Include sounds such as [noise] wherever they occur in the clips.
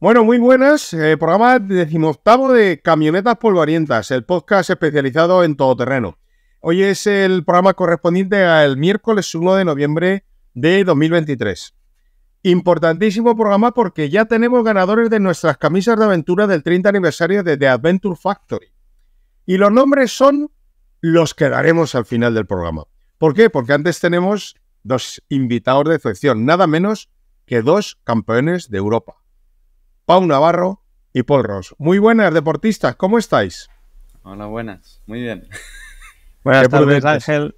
Bueno, muy buenas. Eh, programa decimoctavo de Camionetas Polvorientas, el podcast especializado en todoterreno. Hoy es el programa correspondiente al miércoles 1 de noviembre de 2023. Importantísimo programa porque ya tenemos ganadores de nuestras camisas de aventura del 30 aniversario de The Adventure Factory. Y los nombres son los que daremos al final del programa. ¿Por qué? Porque antes tenemos dos invitados de excepción, nada menos que dos campeones de Europa. Pau Navarro y Paul Ross. Muy buenas, deportistas, ¿cómo estáis? Hola, buenas, muy bien. [laughs] Buenas tardes, Ángel.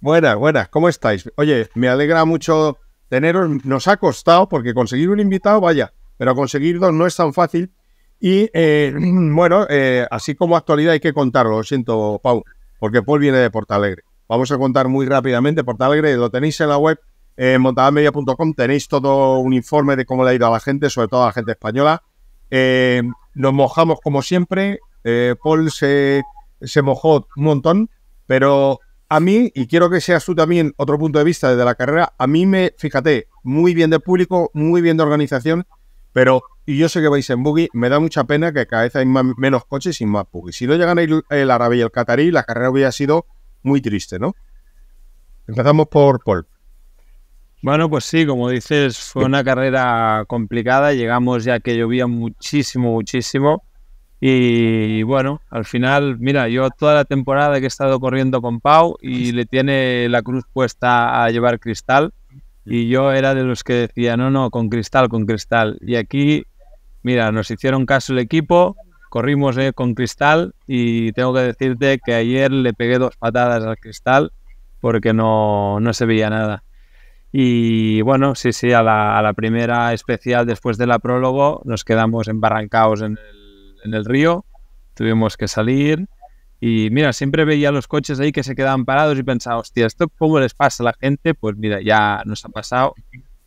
Buenas, buenas, ¿cómo estáis? Oye, me alegra mucho teneros. Nos ha costado, porque conseguir un invitado, vaya, pero conseguir dos no es tan fácil. Y eh, [clears throat] bueno, eh, así como actualidad hay que contarlo, lo siento, Pau, porque Paul viene de Portalegre. Vamos a contar muy rápidamente. Portalegre lo tenéis en la web en eh, montadamedia.com tenéis todo un informe de cómo le ha ido a la gente, sobre todo a la gente española. Eh, nos mojamos como siempre. Eh, Paul se, mojó un montón, pero a mí, y quiero que seas tú también otro punto de vista desde la carrera, a mí me, fíjate, muy bien de público, muy bien de organización, pero, y yo sé que vais en buggy, me da mucha pena que cada vez hay menos coches y más buggy. Si no llegan el, el árabe y el catarí, la carrera hubiera sido muy triste, ¿no? Empezamos por Paul. Bueno, pues sí, como dices, fue una carrera complicada. Llegamos ya que llovía muchísimo, muchísimo. Y bueno, al final, mira, yo toda la temporada que he estado corriendo con Pau y le tiene la cruz puesta a llevar cristal. Y yo era de los que decía, no, no, con cristal, con cristal. Y aquí, mira, nos hicieron caso el equipo, corrimos eh, con cristal y tengo que decirte que ayer le pegué dos patadas al cristal porque no, no se veía nada. Y bueno, sí, sí, a la, primera especial después de la prólogo nos quedamos embarrancados en el, río, tuvimos que salir. Y mira, siempre veía los coches ahí que se quedaban parados y pensaba, hostia, ¿esto cómo les pasa a la gente? Pues mira, ya nos ha pasado.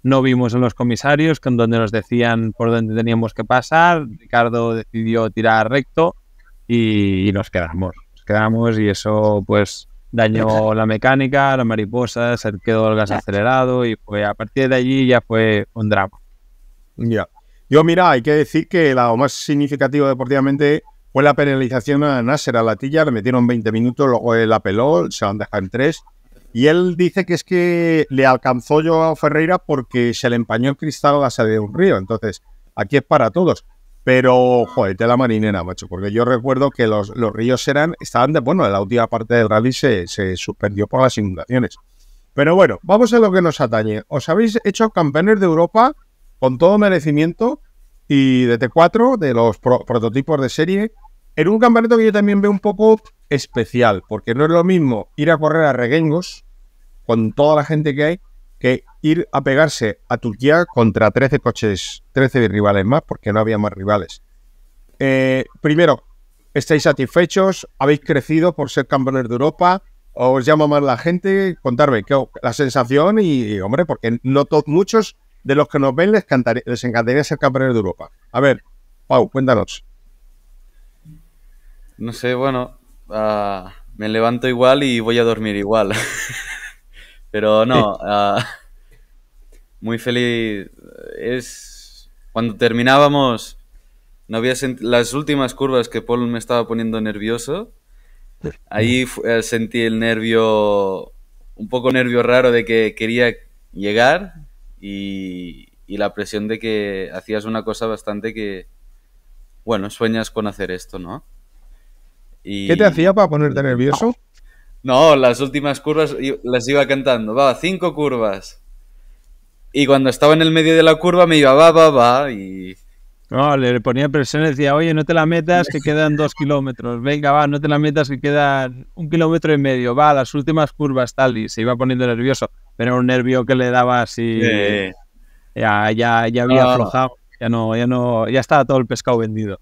No vimos en los comisarios con donde nos decían por dónde teníamos que pasar. Ricardo decidió tirar recto y, y nos quedamos. Nos quedamos y eso, pues, dañó la mecánica, las mariposas, se quedó el gas acelerado y pues a partir de allí ya fue un drama. Ya. Yo, mira, hay que decir que lo más significativo deportivamente fue la penalización a Nasser a Latilla, le metieron 20 minutos, luego él apeló, se a dejar en 3. Y él dice que es que le alcanzó yo a Ferreira porque se le empañó el cristal a la de un río. Entonces, aquí es para todos. Pero, joder, la marinera, macho, porque yo recuerdo que los, ríos eran, estaban de, bueno, la última parte del rally se, suspendió por las inundaciones. Pero bueno, vamos a lo que nos atañe. Os habéis hecho campeones de Europa con todo merecimiento y de T4, de los prototipos de serie, en un campeonato que yo también veo un poco especial, porque no es lo mismo ir a correr a Reguengos con toda la gente que hay que ir a pegarse a Turquía contra 13 coches, 13 rivales más, porque no había más rivales. Eh, primero, ¿estáis satisfechos? ¿Habéis crecido por ser campeones de Europa? ¿Os llama más la gente? Contarme la sensación y, hombre, porque no todos, muchos de los que nos ven les, encantaría ser campeones de Europa. A ver, Pau, cuéntanos. No sé, bueno, ah, me levanto igual y voy a dormir igual. [laughs] Pero no, ah, muy feliz. Es cuando terminábamos, no había las últimas curvas que Paul me estaba poniendo nervioso. Ahí eh, sentí el nervio, un poco nervio raro de que quería llegar y, la presión de que hacías una cosa bastante que, bueno, sueñas con hacer esto, ¿no? ¿Qué te hacía para ponerte nervioso? No, las últimas curvas las iba cantando. Va, cinco curvas. Y cuando estaba en el medio de la curva me iba, va, va, va. Y. No, le ponía presión y decía, oye, no te la metas que quedan dos kilómetros. Venga, va, no te la metas que quedan un kilómetro y medio. Va, las últimas curvas, tal. Y se iba poniendo nervioso. Pero era un nervio que le daba así. Ya, ya, ya había aflojado. Ya no, ya no, ya estaba todo el pescado vendido.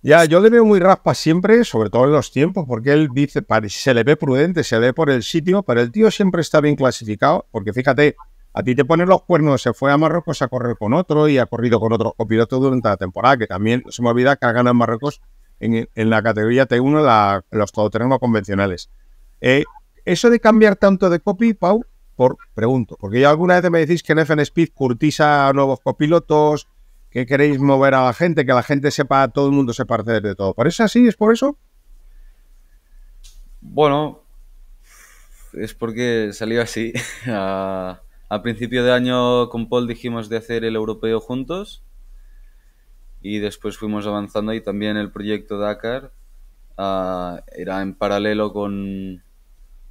Ya, yo le veo muy raspa siempre, sobre todo en los tiempos, porque él dice, se le ve prudente, se le ve por el sitio, pero el tío siempre está bien clasificado, porque fíjate, a ti te ponen los cuernos, se fue a Marruecos a correr con otro y ha corrido con otro copiloto durante la temporada, que también se me olvida que ha ganado en Marruecos en, la categoría T1 los todoterrenos convencionales. Eh, eso de cambiar tanto de copy, Pau, por pregunto, porque ya alguna vez me decís que en FN Speed curtisa a nuevos copilotos, que queréis mover a la gente, que la gente sepa, todo el mundo sepa hacer de todo. ¿Por eso así? ¿Es por eso? Bueno, es porque salió así. [laughs] a, principio de año con Paul dijimos de hacer el europeo juntos y después fuimos avanzando y también el proyecto Dakar ah, era en paralelo con,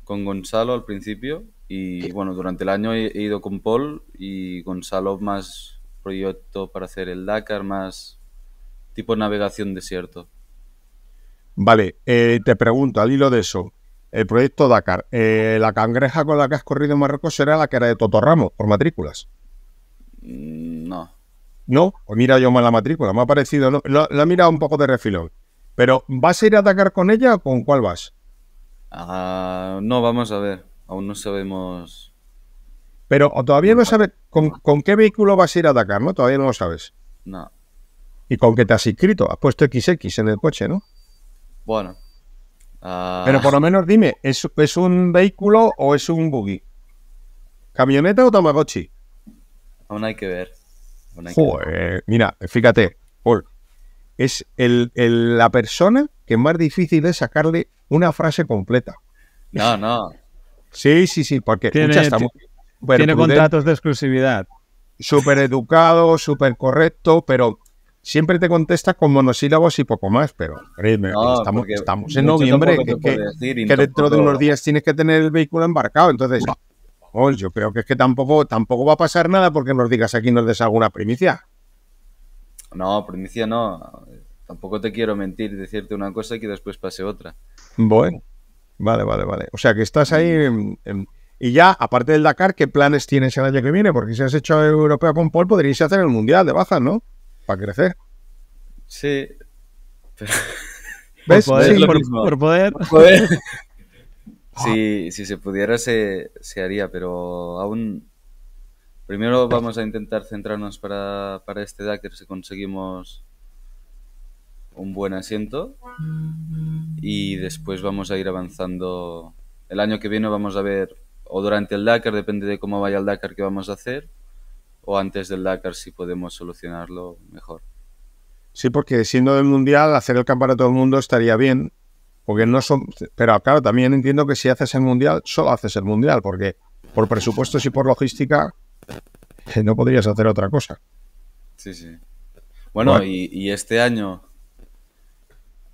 Gonzalo al principio y bueno, durante el año he ido con Paul y Gonzalo más proyecto para hacer el Dakar, más tipo navegación desierto. Vale, eh, te pregunto, al hilo de eso, el proyecto Dakar, eh, ¿la cangreja con la que has corrido en Marruecos será la que era de Totorramo, por matrículas? Mm, no. No, o pues mira yo más la matrícula, me ha parecido, no, lo, he mirado un poco de refilón. Pero, ¿vas a ir a Dakar con ella o con cuál vas? Ah, no, vamos a ver, aún no sabemos pero todavía no sabes con, qué vehículo vas a ir a Dakar, ¿no? Todavía no lo sabes. No. ¿Y con qué te has inscrito? Has puesto XX en el coche, ¿no? Bueno. Ah. Pero por lo menos dime, ¿es, ¿es, un vehículo o es un buggy? ¿Camioneta o Tamagotchi? Aún hay que ver. Joder, mira, fíjate, es la persona que más difícil es sacarle una frase completa. No, no. Sí, sí, sí, porque ya tiene contratos de exclusividad. Súper educado, súper correcto, pero siempre te contesta con monosílabos y poco más, pero créeme, estamos, en noviembre, que, dentro de unos días tienes que tener el vehículo embarcado, entonces... Oh, yo creo que es que tampoco, tampoco va a pasar nada porque nos digas aquí nos des alguna primicia. No, primicia no. Tampoco te quiero mentir, decirte una cosa y que después pase otra. Bueno, vale, vale, vale. O sea que estás ahí mm. en, y ya, aparte del Dakar, ¿qué planes tienes el año que viene? Porque si has hecho Europea con Paul, podrías hacer el Mundial de Baja, ¿no? Para crecer. Sí. [laughs] ¿Ves? Por poder. Sí, poder. [laughs] Ah. si se pudiera, se, haría, pero aún. Primero vamos a intentar centrarnos para, para este Dakar si conseguimos un buen asiento y después vamos a ir avanzando. El año que viene vamos a ver o durante el Dakar, depende de cómo vaya el Dakar que vamos a hacer, o antes del Dakar si podemos solucionarlo mejor. Sí, porque siendo del Mundial, hacer el campeonato del mundo estaría bien, porque no son... Pero claro, también entiendo que si haces el Mundial, solo haces el Mundial, porque por presupuestos y por logística eh, no podrías hacer otra cosa. Sí, sí. Bueno, Y, este año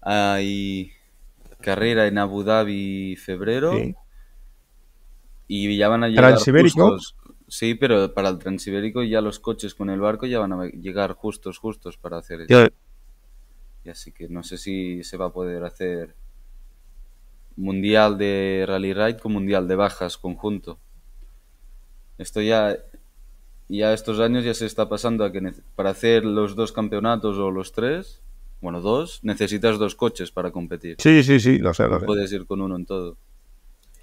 hay carrera en Abu Dhabi febrero. Y ya van a llegar. ¿Transibérico? sí, pero para el transibérico ya los coches con el barco ya van a llegar justos, justos para hacer eso. Y así que no sé si se va a poder hacer mundial de rally ride con mundial de bajas conjunto. Esto ya, ya estos años ya se está pasando a que para hacer los dos campeonatos o los tres, bueno, dos, necesitas dos coches para competir. Sí, sí, sí, lo sé, lo sé. Puedes ir con uno en todo.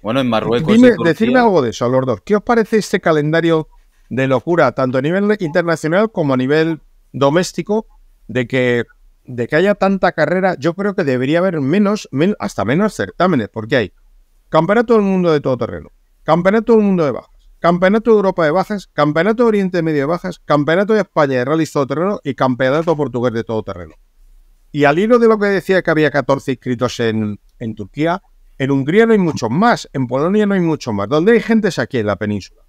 Bueno, en Marruecos. Dime, algo de eso, los dos. ¿Qué os parece este calendario de locura, tanto a nivel internacional como a nivel doméstico, de que, de que haya tanta carrera? Yo creo que debería haber menos, hasta menos certámenes, porque hay campeonato del mundo de Todo Terreno, campeonato del mundo de bajas, campeonato de Europa de bajas, campeonato de Oriente Medio de bajas, campeonato de España de rally Terreno y campeonato portugués de Todo Terreno. Y al hilo de lo que decía que había 14 inscritos en, en Turquía, en Hungría no hay muchos más, en Polonia no hay muchos más. Donde hay gente es aquí en la península.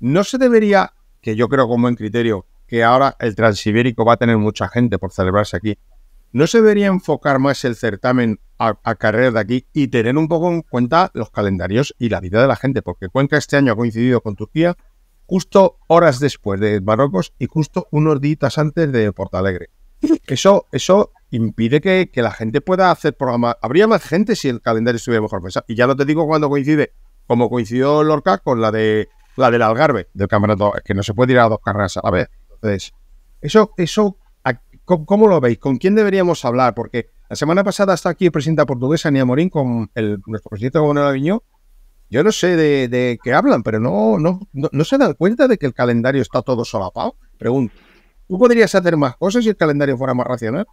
No se debería, que yo creo como buen criterio, que ahora el transibérico va a tener mucha gente por celebrarse aquí. ¿No se debería enfocar más el certamen a, carreras de aquí y tener un poco en cuenta los calendarios y la vida de la gente? Porque Cuenca este año ha coincidido con Turquía justo horas después de Marruecos y justo unos días antes de Portalegre. Eso, eso impide que, que la gente pueda hacer programas. Habría más gente si el calendario estuviera mejor pensado. Y ya no te digo cuándo coincide, como coincidió Lorca con la de la del Algarve, del campeonato, que no se puede ir a dos carreras a la vez. Entonces, eso, eso ¿Cómo, lo veis? ¿Con quién deberíamos hablar? Porque la semana pasada está aquí el presidente portuguesa, Nia Morín, con el, nuestro presidente Gobernador Aviñó. Yo no sé de, qué hablan, pero no, no, no, no, se dan cuenta de que el calendario está todo solapado. Pregunto, ¿tú podrías hacer más cosas si el calendario fuera más racional?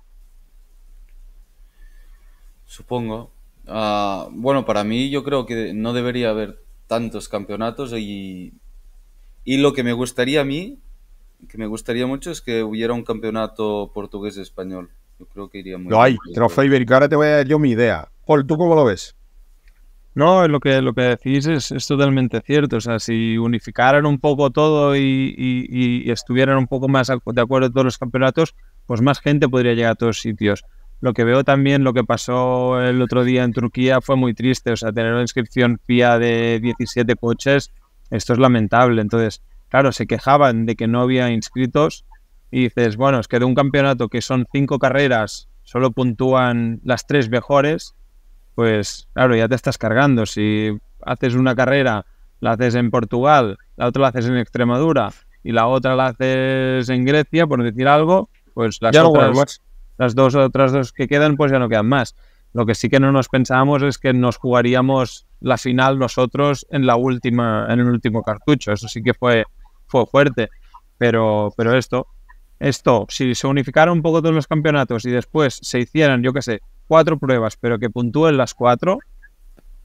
supongo. Ah, bueno, para mí yo creo que no debería haber tantos campeonatos y, y lo que me gustaría a mí, que me gustaría mucho, es que hubiera un campeonato portugués-español. Yo creo que iría muy Lo hay, trofeo ibérico. Ahora te voy a dar yo mi idea. Paul, ¿tú cómo lo ves? No, lo que, lo que decís es, totalmente cierto. O sea, si unificaran un poco todo y, y, y estuvieran un poco más de acuerdo en todos los campeonatos, pues más gente podría llegar a todos sitios. Lo que veo también, lo que pasó el otro día en Turquía fue muy triste. O sea, tener una inscripción FIA de 17 coches, esto es lamentable. Entonces, claro, se quejaban de que no había inscritos y dices, bueno, es que de un campeonato que son cinco carreras, solo puntúan las tres mejores, pues claro, ya te estás cargando. Si haces una carrera, la haces en Portugal, la otra la haces en Extremadura y la otra la haces en Grecia, por decir algo, pues las otras las dos otras dos que quedan, pues ya no quedan más. Lo que sí que no nos pensábamos es que nos jugaríamos la final nosotros en la última, en el último cartucho. Eso sí que fue, fue fuerte. Pero, pero esto, esto, si se unificaran un poco todos los campeonatos y después se hicieran, yo qué sé, cuatro pruebas, pero que puntúen las cuatro,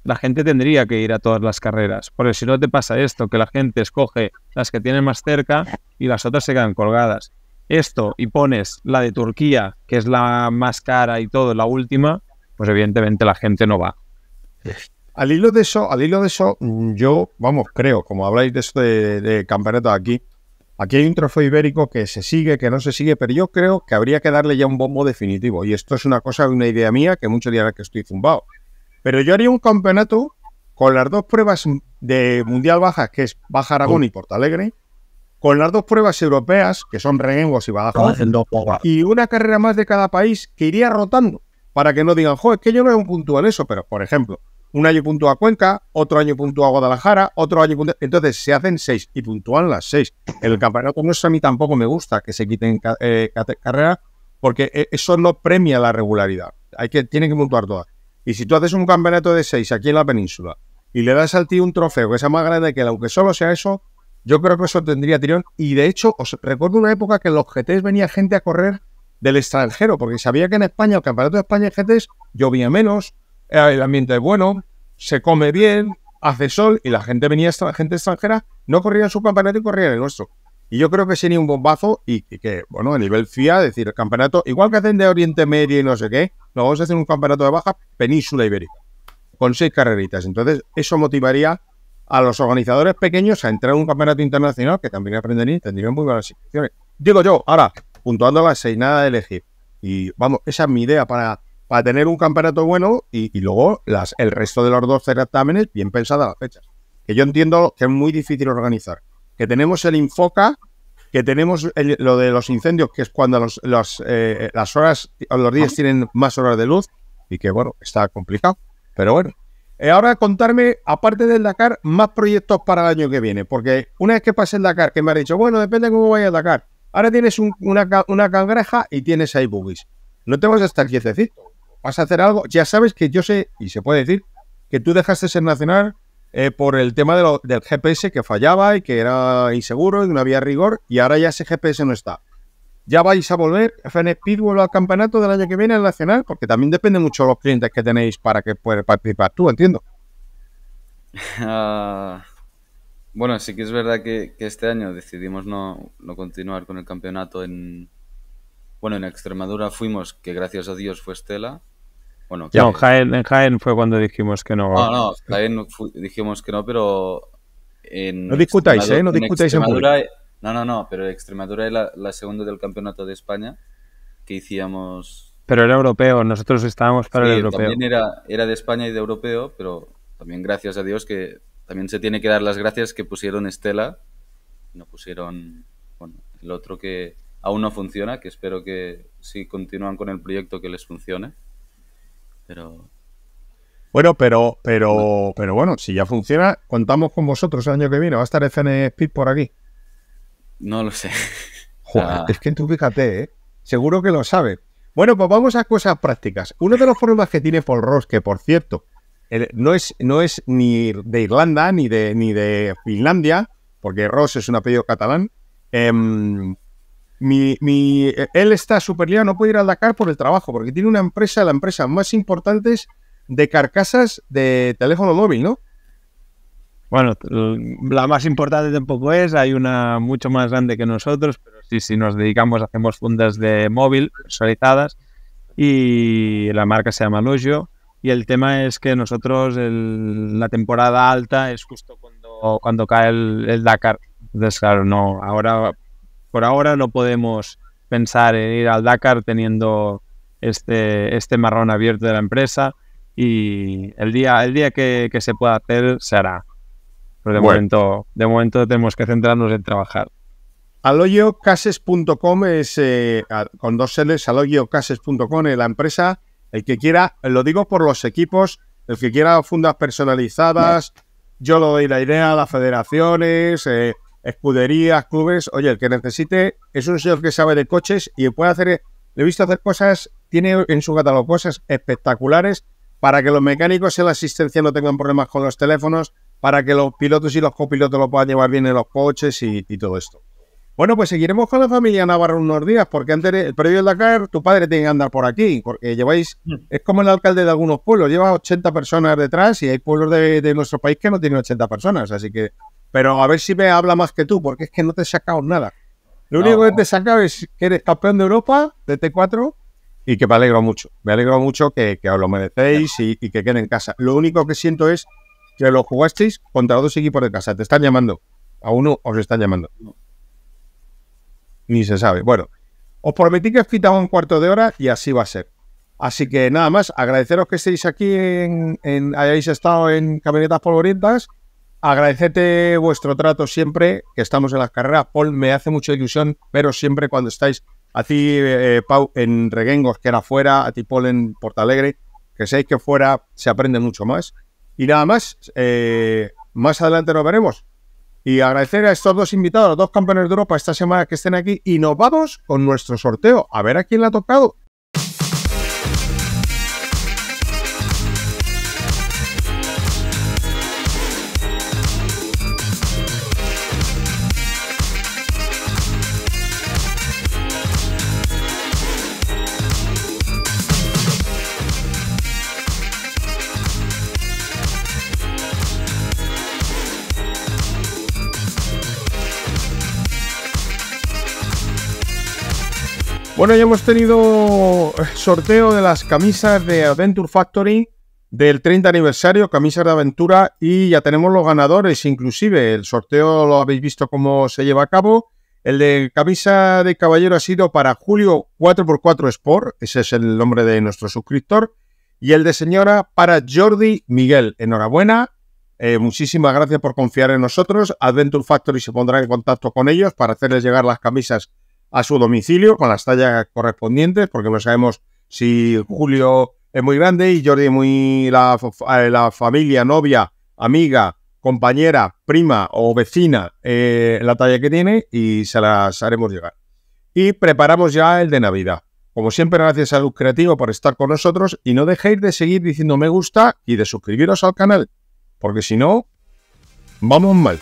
la gente tendría que ir a todas las carreras. Porque si no te pasa esto, que la gente escoge las que tiene más cerca y las otras se quedan colgadas esto y pones la de Turquía, que es la más cara y todo, la última, pues evidentemente la gente no va. Al hilo de eso, al hilo de eso, mm, yo, vamos, creo, como habláis de eso de, campeonato aquí, aquí hay un trofeo ibérico que se sigue, que no se sigue, pero yo creo que habría que darle ya un bombo definitivo. Y esto es una cosa, una idea mía, que muchos dirán que estoy zumbado. Pero yo haría un campeonato con las dos pruebas de Mundial Baja, que es Baja Aragón y Portalegre, con las dos pruebas europeas, que son Reguengos y Badajoz, y una carrera más de cada país que iría rotando, para que no digan, jo, es que yo no un puntual eso, pero por ejemplo, un año puntúa Cuenca, otro año puntúa Guadalajara, otro año puntúa... Entonces se hacen seis y puntúan las seis. El campeonato no es a mí tampoco me gusta que se quiten eh, carreras, porque eh, eso no premia la regularidad. Hay que, tienen que puntuar todas. Y si tú haces un campeonato de seis aquí en la península y le das al tío un trofeo que sea más grande que el, aunque solo sea eso, yo creo que eso tendría tirón. Y de hecho, os recuerdo una época que en los GTs venía gente a correr del extranjero, porque sabía que en España, el Campeonato de España de GTs, llovía menos, eh, el ambiente es bueno, se come bien, hace sol, y la gente venía, gente extranjera, no corría en su campeonato y corría en el nuestro. Y yo creo que sería un bombazo y, que, bueno, a nivel FIA, es decir, el campeonato, igual que hacen de Oriente Medio y no sé qué, lo vamos a hacer un campeonato de baja península ibérica, con seis carreritas. Entonces, eso motivaría a los organizadores pequeños a entrar en un campeonato internacional que también aprenderían y tendrían muy buenas situaciones. Digo yo, ahora, puntuando las seis, nada de elegir. Y vamos, esa es mi idea para, para tener un campeonato bueno y, luego las, el resto de los dos certámenes bien pensadas las fechas. Que yo entiendo que es muy difícil organizar. Que tenemos el Infoca, que tenemos lo de los incendios, que es cuando los, eh, las horas, los días tienen más horas de luz y que bueno, está complicado. Pero bueno, eh, ahora contarme, aparte del Dakar, más proyectos para el año que viene. Porque una vez que pase el Dakar, que me ha dicho, bueno, depende cómo vaya el Dakar. Ahora tienes una, cangreja y tienes ahí boogies. No te vas a estar quietecito. Vas a hacer algo. Ya sabes que yo sé, y se puede decir, que tú dejaste ser nacional eh, por el tema de del GPS que fallaba y que era inseguro y no había rigor. Y ahora ya ese GPS no está ya vais a volver, FN Espíritu al campeonato del año que viene, al nacional, porque también depende mucho de los clientes que tenéis para que puedas participar tú, entiendo. [laughs] Ah, bueno, sí que es verdad que, este año decidimos no, continuar con el campeonato en... Bueno, en Extremadura fuimos, que gracias a Dios fue Estela. Bueno, en Jaén fue cuando dijimos que no. No, no, Jaén dijimos que no, pero... En no discutáis, ¿eh? No discutáis en, en no, no, no, pero Extremadura es la, segunda del campeonato de España que hicimos. Pero era europeo, nosotros estábamos para el europeo. También era, de España y de europeo, pero también gracias a Dios que también se tiene que dar las gracias que pusieron Estela, no pusieron bueno, el otro que aún no funciona, que espero que si continúan con el proyecto que les funcione. Pero bueno, pero, pero, bueno, si ya funciona, contamos con vosotros el año que viene. Va a estar FN Speed por aquí. No lo sé. Ah. es que tú fíjate, ¿eh? Seguro que lo sabe. Bueno, pues vamos a cosas prácticas. Uno de los problemas que tiene Paul Ross, que por cierto, no es, no es ni de Irlanda ni de, ni de Finlandia, porque Ross es un apellido catalán. Em, mi, él está súper liado, no puede ir al Dakar por el trabajo, porque tiene una empresa, la empresa más importante de carcasas de teléfono móvil, ¿no? Bueno, la más importante tampoco es, hay una mucho más grande que nosotros, pero sí, si nos dedicamos, hacemos fundas de móvil personalizadas y la marca se llama Lucio Y el tema es que nosotros la temporada alta es justo cuando, cuando cae el, Dakar. Entonces, claro, no, ahora, por ahora no podemos pensar en ir al Dakar teniendo este, este marrón abierto de la empresa y el día, el día que, que se pueda hacer se hará. Pero de, momento, de momento tenemos que centrarnos en trabajar. Aloyocases.com es eh, con dos L's, aloyocases.com es eh, la empresa. El que quiera, lo digo por los equipos, el que quiera fundas personalizadas, yo lo doy la idea a las federaciones, eh, escuderías, clubes. Oye, el que necesite es un señor que sabe de coches y puede hacer, le he visto hacer cosas, tiene en su catálogo cosas espectaculares para que los mecánicos y la asistencia no tengan problemas con los teléfonos para que los pilotos y los copilotos lo puedan llevar bien en los coches y, todo esto. Bueno, pues seguiremos con la familia Navarro unos días, porque antes, el previo la Dakar, tu padre tiene que andar por aquí, porque lleváis, mm. es como el alcalde de algunos pueblos, lleva 80 personas detrás y hay pueblos de, nuestro país que no tienen 80 personas, así que, pero a ver si me habla más que tú, porque es que no te he sacado nada. Lo único que te he sacado es que eres campeón de Europa de T4 y que me alegro mucho, me alegro mucho que, os lo merecéis y, y que queden en casa. Lo único que siento es que lo jugasteis contra dos equipos de casa. Te están llamando. A uno os están llamando. Ni se sabe. Bueno, os prometí que os quitaba un cuarto de hora y así va a ser. Así que nada más, agradeceros que estéis aquí, en, en hayáis estado en Camionetas Polvorientas. Agradecete vuestro trato siempre, que estamos en las carreras. Paul, me hace mucha ilusión veros siempre cuando estáis a eh, eh, Pau, en Reguengos, que era fuera, a ti, Paul, en Portalegre, que seáis que fuera se aprende mucho más. Y nada más, eh, más adelante nos veremos. Y agradecer a estos dos invitados, a los dos campeones de Europa esta semana que estén aquí. Y nos vamos con nuestro sorteo. A ver a quién le ha tocado. Bueno, ya hemos tenido eh, sorteo de las camisas de Adventure Factory del 30 aniversario, camisas de aventura, y ya tenemos los ganadores, inclusive. El sorteo lo habéis visto cómo se lleva a cabo. El de camisa de caballero ha sido para Julio 4x4 Sport, ese es el nombre de nuestro suscriptor, y el de señora para Jordi Miguel. Enhorabuena, eh, muchísimas gracias por confiar en nosotros. Adventure Factory se pondrá en contacto con ellos para hacerles llegar las camisas a su domicilio con las tallas correspondientes, porque no sabemos si Julio es muy grande y Jordi muy la, eh, la familia, novia, amiga, compañera, prima o vecina, eh, la talla que tiene y se las haremos llegar. Y preparamos ya el de Navidad. Como siempre, gracias a Luz Creativo por estar con nosotros y no dejéis de seguir diciendo me gusta y de suscribiros al canal, porque si no, vamos mal.